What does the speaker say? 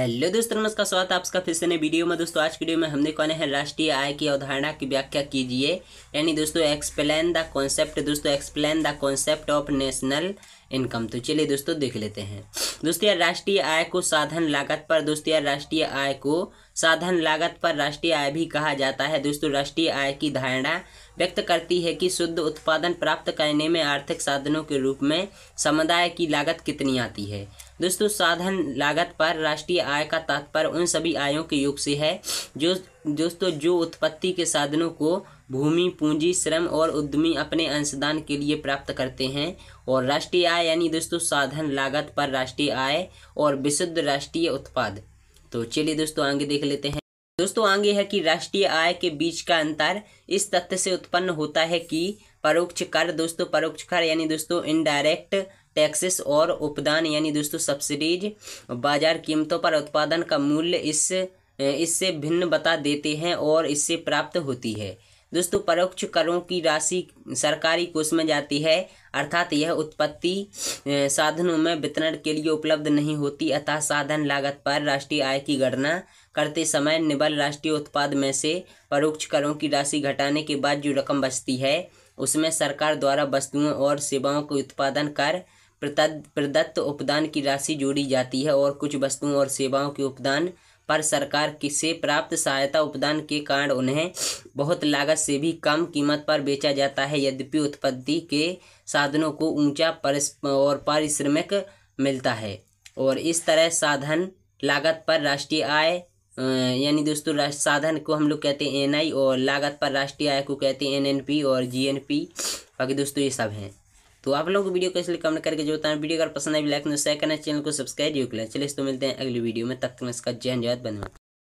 hello दोस्तों नमस्कार स्वागत है आपका फिर से नए वीडियो में दोस्तों आज की वीडियो में हमने कौन हैं राष्ट्रीय आय की अवधारणा की व्याख्या कीजिए यानी दोस्तों एक्सप्लेन द कॉन्सेप्ट दोस्तों explain the concept of national income तो चलिए दोस्तों देख लेते हैं दोस्तों यार राष्ट्रीय आय को साधन लागत पर दोस्तों यार राष्ट्रीय आय को साधन लागत पर राष्ट्रीय आय भी कहा जाता है दोस्तों राष्ट्रीय आय की धारणा व्यक्त करती है कि शुद्ध उत्पादन प्राप्त करने में आर्थिक साधनों के रूप में समुदाय की लागत कितनी आती है दोस्तों साधन लागत पर राष्ट्रीय आय का तात्पर्य उन सभी आयों के योग से है जो दोस्तों जो उत्पत्ति के साधनों को भूमि पूंजी श्रम और उद्यमी अपने अंशदान के लिए प्राप्त करते हैं और राष्ट्रीय आय यानी दोस्तों साधन लागत पर राष्ट्रीय आय और विशुद्ध राष्ट्रीय उत्पाद तो चलिए दोस्तों आगे देख लेते हैं दोस्तों आगे है कि राष्ट्रीय आय के बीच का अंतर इस तथ्य से उत्पन्न होता है कि परोक्ष कर दोस्तों परोक्ष कर यानी दोस्तों इनडायरेक्ट टैक्सेस और उपदान यानी दोस्तों सब्सिडीज बाजार कीमतों पर उत्पादन का मूल्य इस इससे भिन्न बता देते हैं और इससे प्राप्त होती है दोस्तों परोक्ष करों की राशि सरकारी कोष में जाती है अर्थात यह उत्पत्ति साधनों में वितरण के लिए उपलब्ध नहीं होती अतः साधन लागत पर राष्ट्रीय आय की गणना करते समय निबल राष्ट्रीय उत्पाद में से परोक्ष करों की राशि घटाने के बाद जो रकम बचती है उसमें सरकार द्वारा वस्तुओं और सेवाओं के उत्पादन कर प्रदत्त उपदान की राशि जोड़ी जाती है और कुछ वस्तुओं और सेवाओं के उपदान पर सरकार से प्राप्त सहायता उपदान के कारण उन्हें बहुत लागत से भी कम कीमत पर बेचा जाता है यद्यपि उत्पत्ति के साधनों को ऊंचा और पारिश्रमिक मिलता है और इस तरह साधन लागत पर राष्ट्रीय आय यानी दोस्तों साधन को हम लोग कहते हैं एन और लागत पर राष्ट्रीय आय को कहते हैं एन और जी बाकी दोस्तों ये सब हैं तो आप लोगों को वीडियो कैसे कमेंट करके जो बताएं वीडियो अगर पसंद आई लाइक शेयर करना चैनल को सब्सक्राइब जरूर करें चलिए तो मिलते हैं अगली वीडियो में तक नमस्कार जय हिंद जय बनवा